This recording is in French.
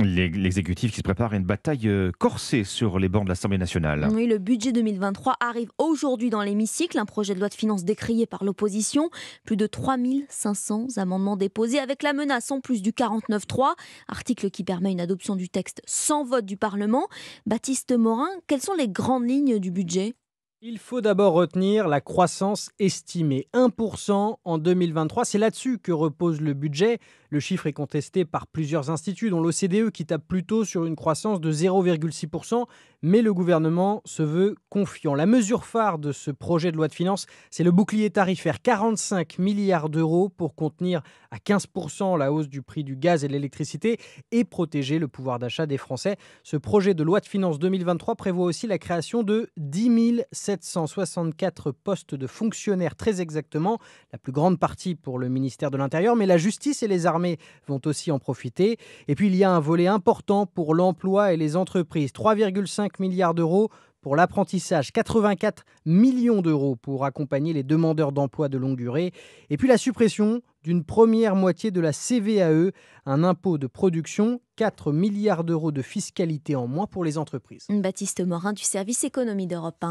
L'exécutif qui se prépare à une bataille euh, corsée sur les bancs de l'Assemblée nationale. Oui, le budget 2023 arrive aujourd'hui dans l'hémicycle, un projet de loi de finances décrié par l'opposition. Plus de 3500 amendements déposés avec la menace en plus du 49.3, article qui permet une adoption du texte sans vote du Parlement. Baptiste Morin, quelles sont les grandes lignes du budget il faut d'abord retenir la croissance estimée 1% en 2023. C'est là-dessus que repose le budget. Le chiffre est contesté par plusieurs instituts, dont l'OCDE qui tape plutôt sur une croissance de 0,6%, mais le gouvernement se veut confiant. La mesure phare de ce projet de loi de finances, c'est le bouclier tarifaire, 45 milliards d'euros pour contenir à 15% la hausse du prix du gaz et de l'électricité et protéger le pouvoir d'achat des Français. Ce projet de loi de finances 2023 prévoit aussi la création de 10 000 764 postes de fonctionnaires très exactement, la plus grande partie pour le ministère de l'Intérieur, mais la justice et les armées vont aussi en profiter. Et puis il y a un volet important pour l'emploi et les entreprises, 3,5 milliards d'euros pour l'apprentissage, 84 millions d'euros pour accompagner les demandeurs d'emploi de longue durée, et puis la suppression d'une première moitié de la CVAE, un impôt de production, 4 milliards d'euros de fiscalité en moins pour les entreprises. Baptiste Morin du service économie d'Europe 1.